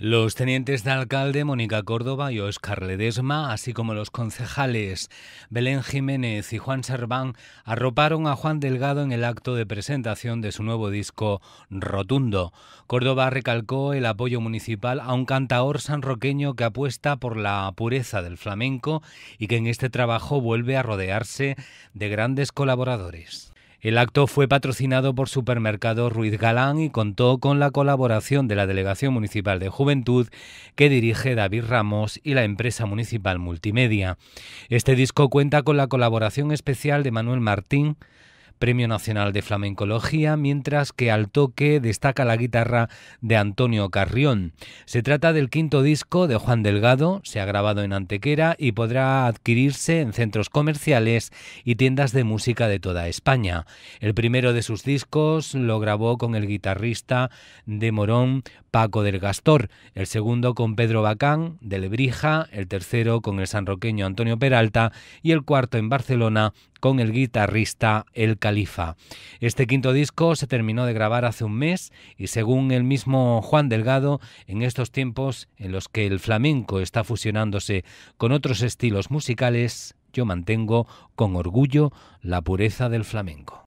Los tenientes de alcalde Mónica Córdoba y Oscar Ledesma, así como los concejales Belén Jiménez y Juan Serván, arroparon a Juan Delgado en el acto de presentación de su nuevo disco Rotundo. Córdoba recalcó el apoyo municipal a un cantaor sanroqueño que apuesta por la pureza del flamenco y que en este trabajo vuelve a rodearse de grandes colaboradores. El acto fue patrocinado por Supermercado Ruiz Galán y contó con la colaboración de la Delegación Municipal de Juventud que dirige David Ramos y la empresa municipal Multimedia. Este disco cuenta con la colaboración especial de Manuel Martín, Premio Nacional de Flamencología, mientras que al toque destaca la guitarra de Antonio Carrión. Se trata del quinto disco de Juan Delgado, se ha grabado en Antequera y podrá adquirirse en centros comerciales y tiendas de música de toda España. El primero de sus discos lo grabó con el guitarrista de Morón, Paco del Gastor, el segundo con Pedro Bacán, del Lebrija, el tercero con el sanroqueño Antonio Peralta y el cuarto en Barcelona con el guitarrista El Califa. Este quinto disco se terminó de grabar hace un mes y según el mismo Juan Delgado, en estos tiempos en los que el flamenco está fusionándose con otros estilos musicales, yo mantengo con orgullo la pureza del flamenco.